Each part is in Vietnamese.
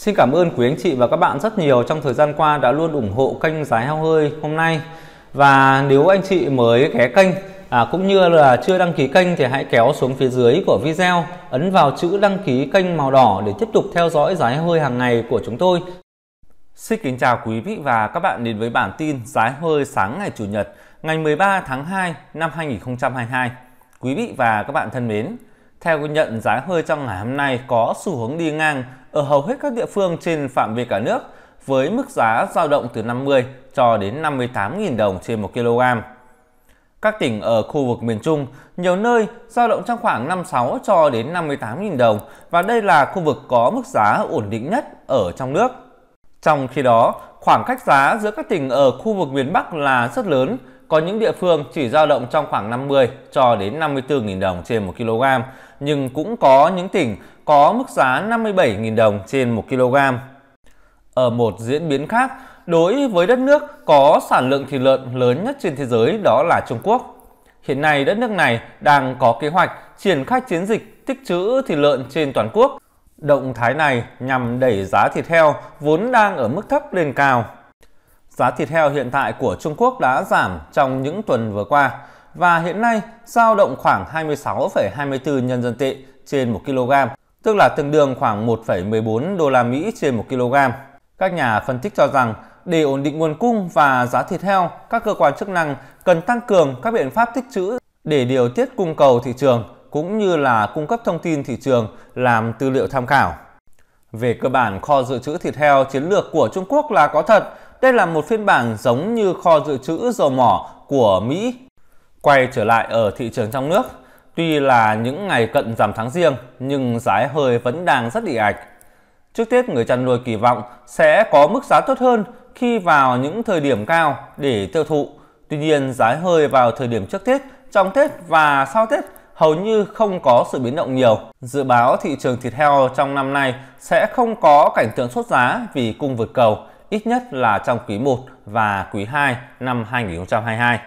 Xin cảm ơn quý anh chị và các bạn rất nhiều trong thời gian qua đã luôn ủng hộ kênh Giá Heo Hơi hôm nay. Và nếu anh chị mới ghé kênh à, cũng như là chưa đăng ký kênh thì hãy kéo xuống phía dưới của video, ấn vào chữ đăng ký kênh màu đỏ để tiếp tục theo dõi Giá Heo Hơi hàng ngày của chúng tôi. Xin kính chào quý vị và các bạn đến với bản tin Giá Hơi sáng ngày Chủ nhật ngày 13 tháng 2 năm 2022. Quý vị và các bạn thân mến, theo ghi nhận, giá hơi trong ngày hôm nay có xu hướng đi ngang ở hầu hết các địa phương trên phạm vi cả nước với mức giá giao động từ 50 cho đến 58.000 đồng trên 1 kg. Các tỉnh ở khu vực miền Trung, nhiều nơi giao động trong khoảng 56 cho đến 58.000 đồng và đây là khu vực có mức giá ổn định nhất ở trong nước. Trong khi đó, khoảng cách giá giữa các tỉnh ở khu vực miền Bắc là rất lớn có những địa phương chỉ dao động trong khoảng 50 cho đến 54.000 đồng trên 1 kg, nhưng cũng có những tỉnh có mức giá 57.000 đồng trên 1 kg. Ở một diễn biến khác, đối với đất nước có sản lượng thịt lợn lớn nhất trên thế giới đó là Trung Quốc. Hiện nay đất nước này đang có kế hoạch triển khai chiến dịch tích trữ thịt lợn trên toàn quốc. Động thái này nhằm đẩy giá thịt heo vốn đang ở mức thấp lên cao. Giá thịt heo hiện tại của Trung Quốc đã giảm trong những tuần vừa qua và hiện nay dao động khoảng 26,24 nhân dân tệ trên 1 kg, tức là tương đương khoảng 1,14 đô la Mỹ trên 1 kg. Các nhà phân tích cho rằng để ổn định nguồn cung và giá thịt heo, các cơ quan chức năng cần tăng cường các biện pháp tích trữ để điều tiết cung cầu thị trường cũng như là cung cấp thông tin thị trường làm tư liệu tham khảo. Về cơ bản, kho dự trữ thịt heo chiến lược của Trung Quốc là có thật đây là một phiên bản giống như kho dự trữ dầu mỏ của Mỹ quay trở lại ở thị trường trong nước. Tuy là những ngày cận giảm tháng riêng nhưng giá hơi vẫn đang rất ị ạch. Trước Tết người chăn nuôi kỳ vọng sẽ có mức giá tốt hơn khi vào những thời điểm cao để tiêu thụ. Tuy nhiên giá hơi vào thời điểm trước Tết, trong Tết và sau Tết hầu như không có sự biến động nhiều. Dự báo thị trường thịt heo trong năm nay sẽ không có cảnh tượng sốt giá vì cung vượt cầu ít nhất là trong quý 1 và quý 2 năm 2022.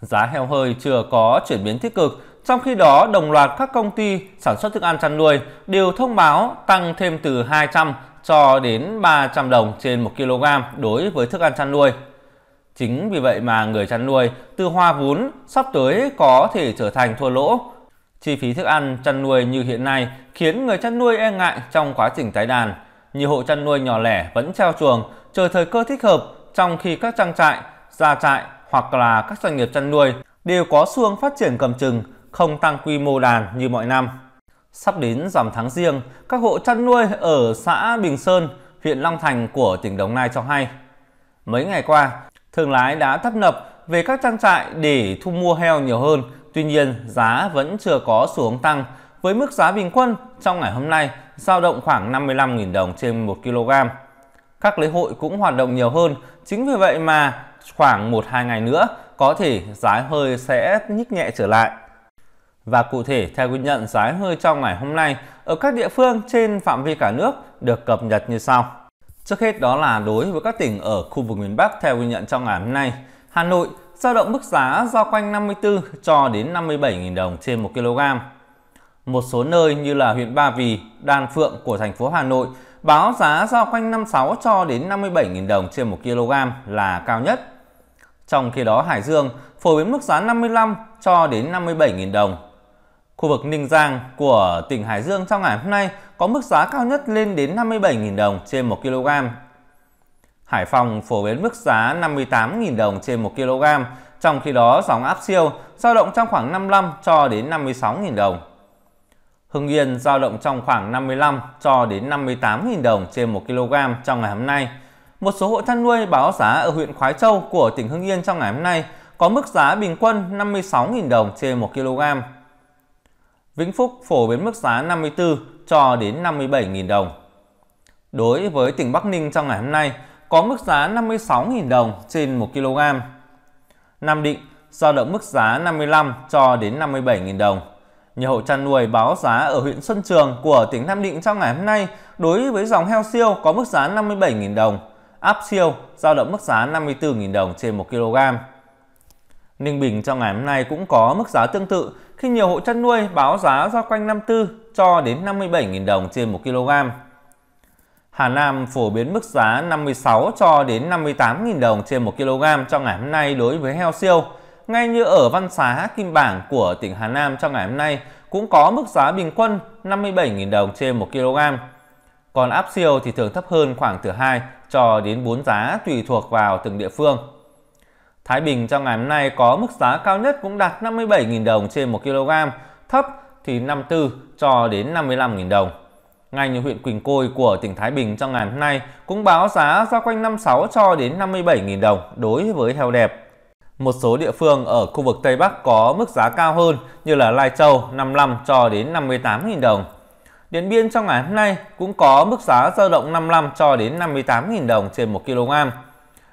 Giá heo hơi chưa có chuyển biến tích cực, trong khi đó đồng loạt các công ty sản xuất thức ăn chăn nuôi đều thông báo tăng thêm từ 200 cho đến 300 đồng trên 1 kg đối với thức ăn chăn nuôi. Chính vì vậy mà người chăn nuôi từ hoa vốn sắp tới có thể trở thành thua lỗ. Chi phí thức ăn chăn nuôi như hiện nay khiến người chăn nuôi e ngại trong quá trình tái đàn nhiều hộ chăn nuôi nhỏ lẻ vẫn treo chuồng chờ thời cơ thích hợp trong khi các trang trại, gia trại hoặc là các doanh nghiệp chăn nuôi đều có xu hướng phát triển cầm chừng, không tăng quy mô đàn như mọi năm. Sắp đến rằm tháng riêng, các hộ chăn nuôi ở xã Bình Sơn, huyện Long Thành của tỉnh Đồng Nai cho hay. Mấy ngày qua, thương lái đã tấp nập về các trang trại để thu mua heo nhiều hơn, tuy nhiên giá vẫn chưa có xuống tăng với mức giá bình quân trong ngày hôm nay giao động khoảng 55.000 đồng trên 1 kg. Các lễ hội cũng hoạt động nhiều hơn, chính vì vậy mà khoảng 1-2 ngày nữa có thể giá hơi sẽ nhích nhẹ trở lại. Và cụ thể theo ghi nhận giá hơi trong ngày hôm nay ở các địa phương trên phạm vi cả nước được cập nhật như sau. Trước hết đó là đối với các tỉnh ở khu vực miền Bắc theo ghi nhận trong ngày hôm nay, Hà Nội dao động mức giá giao quanh 54 cho đến 57.000 đồng trên 1 kg. Một số nơi như là huyện Ba Vì, Đan Phượng của thành phố Hà Nội báo giá giao quanh 56 cho đến 57.000 đồng trên 1 kg là cao nhất. Trong khi đó Hải Dương phổ biến mức giá 55 cho đến 57.000 đồng. Khu vực Ninh Giang của tỉnh Hải Dương trong ngày hôm nay có mức giá cao nhất lên đến 57.000 đồng trên 1 kg. Hải Phòng phổ biến mức giá 58.000 đồng trên 1 kg, trong khi đó dòng áp siêu dao động trong khoảng 55 cho đến 56.000 đồng. Hưng Yên giao động trong khoảng 55 cho đến 58.000 đồng trên 1 kg trong ngày hôm nay. Một số hộ chăn nuôi báo giá ở huyện Khói Châu của tỉnh Hưng Yên trong ngày hôm nay có mức giá bình quân 56.000 đồng trên 1 kg. Vĩnh Phúc phổ biến mức giá 54 cho đến 57.000 đồng. Đối với tỉnh Bắc Ninh trong ngày hôm nay có mức giá 56.000 đồng trên 1 kg. Nam Định giao động mức giá 55 cho đến 57.000 đồng. Nhiều hộ chăn nuôi báo giá ở huyện Xuân Trường của tỉnh Nam Định trong ngày hôm nay đối với dòng heo siêu có mức giá 57.000 đồng, áp siêu giao động mức giá 54.000 đồng trên 1 kg. Ninh Bình trong ngày hôm nay cũng có mức giá tương tự khi nhiều hộ chăn nuôi báo giá do quanh 54 cho đến 57.000 đồng trên 1 kg. Hà Nam phổ biến mức giá 56 cho đến 58.000 đồng trên 1 kg trong ngày hôm nay đối với heo siêu ngay như ở Văn Xá, Kim Bảng của tỉnh Hà Nam trong ngày hôm nay cũng có mức giá bình quân 57.000 đồng trên 1 kg. Còn áp siêu thì thường thấp hơn khoảng từ 2 cho đến 4 giá tùy thuộc vào từng địa phương. Thái Bình trong ngày hôm nay có mức giá cao nhất cũng đạt 57.000 đồng trên 1 kg, thấp thì 54 cho đến 55.000 đồng. Ngay như huyện Quỳnh Côi của tỉnh Thái Bình trong ngày hôm nay cũng báo giá ra quanh 56 cho đến 57.000 đồng đối với heo đẹp. Một số địa phương ở khu vực Tây Bắc có mức giá cao hơn như là Lai Châu 55 cho đến 58.000 đồng. Điện Biên trong ngày hôm nay cũng có mức giá dao động 55 cho đến 58.000 đồng trên 1 kg.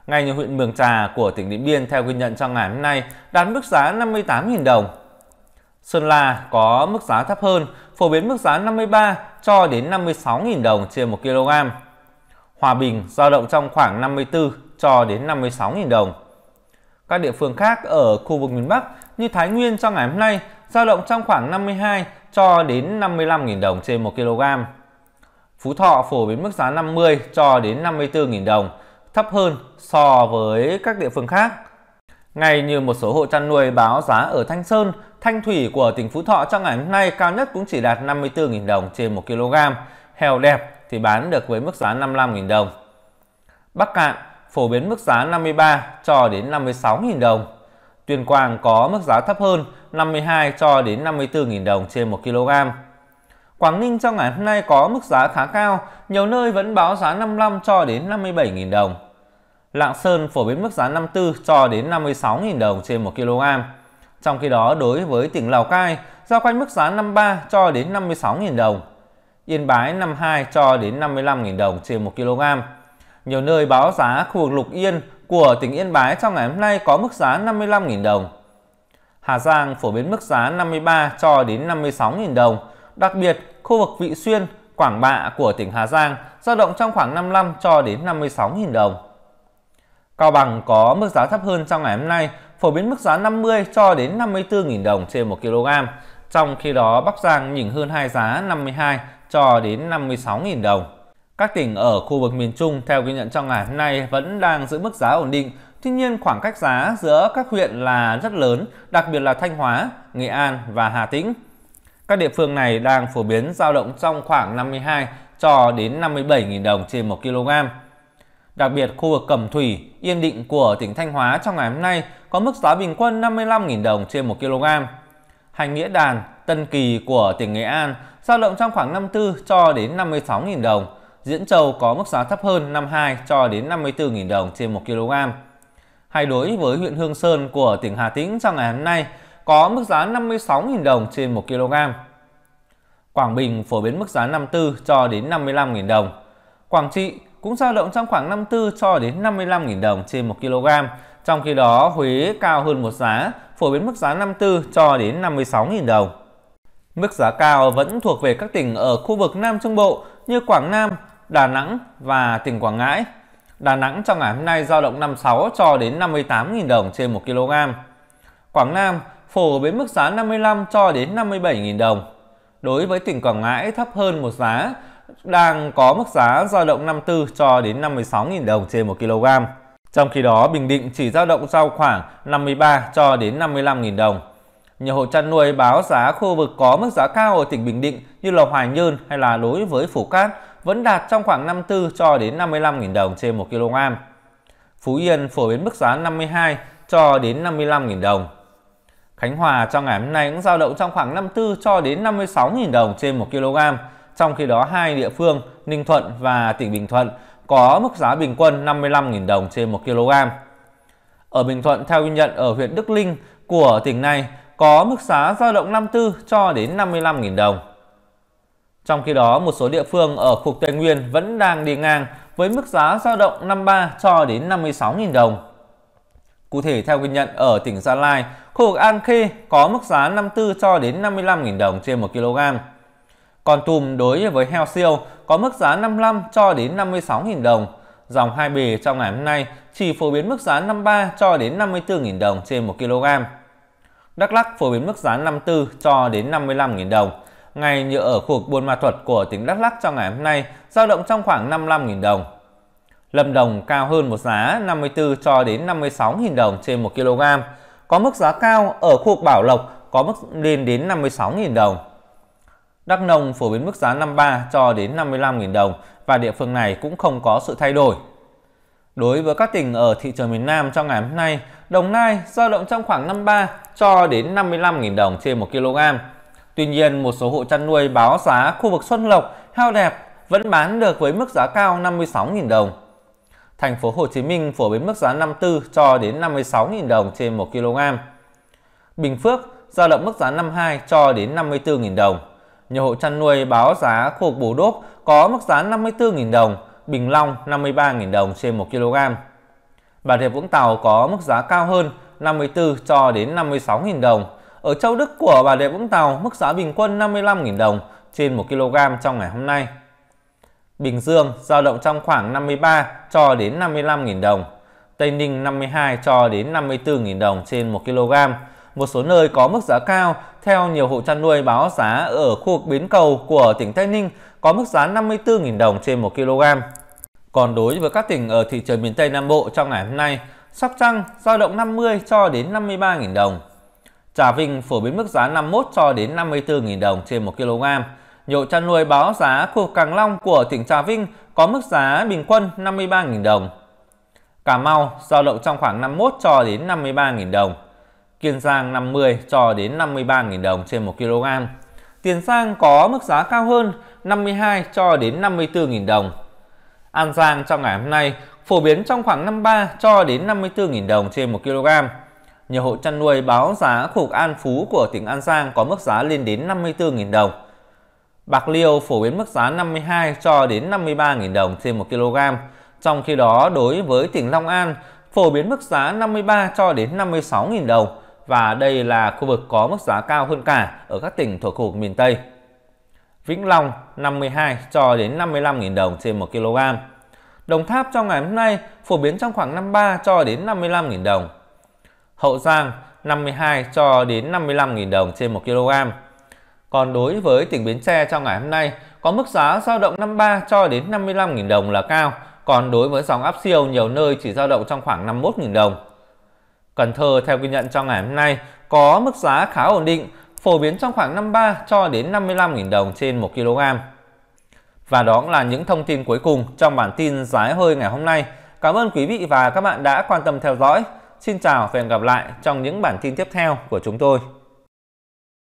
như huyện Mường Trà của tỉnh Điện Biên theo ghi nhận trong ngày hôm nay đạt mức giá 58.000 đồng. Sơn La có mức giá thấp hơn, phổ biến mức giá 53 cho đến 56.000 đồng trên 1 kg. Hòa Bình dao động trong khoảng 54 cho đến 56.000 đồng. Các địa phương khác ở khu vực miền Bắc như Thái Nguyên trong ngày hôm nay dao động trong khoảng 52 cho đến 55.000 đồng trên 1 kg. Phú Thọ phổ biến mức giá 50 cho đến 54.000 đồng, thấp hơn so với các địa phương khác. Ngày như một số hộ chăn nuôi báo giá ở Thanh Sơn, Thanh Thủy của tỉnh Phú Thọ trong ngày hôm nay cao nhất cũng chỉ đạt 54.000 đồng trên 1 kg. Hèo đẹp thì bán được với mức giá 55.000 đồng. Bắc Cạn phổ biến mức giá 53 cho đến 56.000 đồng. Tuyên Quang có mức giá thấp hơn 52 cho đến 54.000 đồng trên 1 kg. Quảng Ninh trong ngày hôm nay có mức giá khá cao, nhiều nơi vẫn báo giá 55 cho đến 57.000 đồng. Lạng Sơn phổ biến mức giá 54 cho đến 56.000 đồng trên 1 kg. Trong khi đó đối với tỉnh Lào Cai, giao quanh mức giá 53 cho đến 56.000 đồng. Yên Bái 52 cho đến 55.000 đồng trên 1 kg. Nhiều nơi báo giá khu vực Lục Yên của tỉnh Yên Bái trong ngày hôm nay có mức giá 55.000 đồng. Hà Giang phổ biến mức giá 53 cho đến 56.000 đồng. Đặc biệt, khu vực Vị Xuyên, Quảng Bạ của tỉnh Hà Giang dao động trong khoảng 55 cho đến 56.000 đồng. Cao Bằng có mức giá thấp hơn trong ngày hôm nay, phổ biến mức giá 50 cho đến 54.000 đồng trên 1 kg. Trong khi đó, Bắc Giang nhỉnh hơn hai giá 52 cho đến 56.000 đồng. Các tỉnh ở khu vực miền Trung theo ghi nhận trong ngày hôm nay vẫn đang giữ mức giá ổn định, tuy nhiên khoảng cách giá giữa các huyện là rất lớn, đặc biệt là Thanh Hóa, Nghệ An và Hà Tĩnh. Các địa phương này đang phổ biến giao động trong khoảng 52 cho đến 57.000 đồng trên 1 kg. Đặc biệt khu vực Cẩm Thủy, Yên Định của tỉnh Thanh Hóa trong ngày hôm nay có mức giá bình quân 55.000 đồng trên 1 kg. Hành Nghĩa Đàn, Tân Kỳ của tỉnh Nghệ An giao động trong khoảng 54 cho đến 56.000 đồng Diễn Châu có mức giá thấp hơn 52 cho đến 54.000 đồng trên 1 kg. Hay đối với huyện Hương Sơn của tỉnh Hà Tĩnh trong ngày hôm nay có mức giá 56.000 đồng trên 1 kg. Quảng Bình phổ biến mức giá 54 cho đến 55.000 đồng. Quảng Trị cũng dao động trong khoảng 54 cho đến 55.000 đồng trên 1 kg. Trong khi đó, Huế cao hơn một giá, phổ biến mức giá 54 cho đến 56.000 đồng. Mức giá cao vẫn thuộc về các tỉnh ở khu vực Nam Trung Bộ như Quảng Nam, Đà Nẵng và tỉnh Quảng Ngãi. Đà Nẵng trong ngày hôm nay giao động 56 cho đến 58.000 đồng trên 1 kg. Quảng Nam phổ biến mức giá 55 cho đến 57.000 đồng. Đối với tỉnh Quảng Ngãi thấp hơn một giá, đang có mức giá giao động 54 cho đến 56.000 đồng trên 1 kg. Trong khi đó, Bình Định chỉ giao động giao khoảng 53 cho đến 55.000 đồng. Nhiều hộ chăn nuôi báo giá khu vực có mức giá cao ở tỉnh Bình Định như là Hoài Nhơn hay là đối với Phủ Cát vẫn đạt trong khoảng 54 cho đến 55.000 đồng trên 1 kg. Phú Yên phổ biến mức giá 52 cho đến 55.000 đồng. Khánh Hòa trong ngày hôm nay cũng giao động trong khoảng 54 cho đến 56.000 đồng trên 1 kg. Trong khi đó hai địa phương Ninh Thuận và tỉnh Bình Thuận có mức giá bình quân 55.000 đồng trên 1 kg. Ở Bình Thuận theo ghi nhận ở huyện Đức Linh của tỉnh này có mức giá dao động 54 cho đến 55.000 đồng. Trong khi đó, một số địa phương ở khu Tây Nguyên vẫn đang đi ngang với mức giá dao động 53 cho đến 56.000 đồng. Cụ thể theo ghi nhận ở tỉnh Gia Lai, khu vực An Khê có mức giá 54 cho đến 55.000 đồng trên 1 kg. Còn Tùm đối với heo siêu có mức giá 55 cho đến 56.000 đồng. Dòng hai bề trong ngày hôm nay chỉ phổ biến mức giá 53 cho đến 54.000 đồng trên 1 kg. Đắk lắc phổ biến mức giá 54 cho đến 55.000 đồng ngày như ở khu vực Buôn Ma Thuật của tỉnh Đắk Lắk trong ngày hôm nay dao động trong khoảng 55.000 đồng. Lâm Đồng cao hơn một giá 54 cho đến 56.000 đồng trên 1 kg, có mức giá cao ở khu vực Bảo Lộc có mức lên đến 56.000 đồng. Đắk Nông phổ biến mức giá 53 cho đến 55.000 đồng và địa phương này cũng không có sự thay đổi. Đối với các tỉnh ở thị trường miền Nam trong ngày hôm nay, Đồng Nai dao động trong khoảng 53 cho đến 55.000 đồng trên 1 kg. Tuy nhiên, một số hộ chăn nuôi báo giá khu vực Xuân Lộc, Heo Đẹp vẫn bán được với mức giá cao 56.000 đồng. Thành phố Hồ Chí Minh phổ biến mức giá 54 cho đến 56.000 đồng trên 1 kg. Bình Phước giao động mức giá 52 cho đến 54.000 đồng. Nhiều hộ chăn nuôi báo giá khu vực Bù Đốp có mức giá 54.000 đồng, Bình Long 53.000 đồng trên 1 kg. Bà Rịa Vũng Tàu có mức giá cao hơn 54 cho đến 56.000 đồng, ở châu Đức của Bà Rịa Vũng Tàu, mức giá bình quân 55.000 đồng trên 1 kg trong ngày hôm nay. Bình Dương dao động trong khoảng 53 cho đến 55.000 đồng. Tây Ninh 52 cho đến 54.000 đồng trên 1 kg. Một số nơi có mức giá cao, theo nhiều hộ chăn nuôi báo giá ở khu vực Bến Cầu của tỉnh Tây Ninh có mức giá 54.000 đồng trên 1 kg. Còn đối với các tỉnh ở thị trường miền Tây Nam Bộ trong ngày hôm nay, Sóc Trăng dao động 50 cho đến 53.000 đồng. Trà Vinh phổ biến mức giá 51 cho đến 54.000 đồng trên 1 kg. Nhộ chăn nuôi báo giá cục Càng Long của tỉnh Trà Vinh có mức giá bình quân 53.000 đồng. Cà Mau giao động trong khoảng 51 cho đến 53.000 đồng. Kiên Giang 50 cho đến 53.000 đồng trên 1 kg. Tiền Giang có mức giá cao hơn 52 cho đến 54.000 đồng. An Giang trong ngày hôm nay phổ biến trong khoảng 53 cho đến 54.000 đồng trên 1 kg nhiều hộ chăn nuôi báo giá khục An Phú của tỉnh An Giang có mức giá lên đến 54.000 đồng. Bạc liêu phổ biến mức giá 52 cho đến 53.000 đồng trên 1 kg. Trong khi đó, đối với tỉnh Long An, phổ biến mức giá 53 cho đến 56.000 đồng và đây là khu vực có mức giá cao hơn cả ở các tỉnh thuộc khu vực miền Tây. Vĩnh Long 52 cho đến 55.000 đồng trên 1 kg. Đồng Tháp trong ngày hôm nay phổ biến trong khoảng 53 cho đến 55.000 đồng Hậu Giang 52 cho đến 55.000 đồng trên 1 kg. Còn đối với tỉnh Bến Tre trong ngày hôm nay, có mức giá dao động 53 cho đến 55.000 đồng là cao, còn đối với dòng áp siêu nhiều nơi chỉ dao động trong khoảng 51.000 đồng. Cần Thơ theo ghi nhận trong ngày hôm nay có mức giá khá ổn định, phổ biến trong khoảng 53 cho đến 55.000 đồng trên 1 kg. Và đó là những thông tin cuối cùng trong bản tin giá hơi ngày hôm nay. Cảm ơn quý vị và các bạn đã quan tâm theo dõi. Xin chào và hẹn gặp lại trong những bản tin tiếp theo của chúng tôi.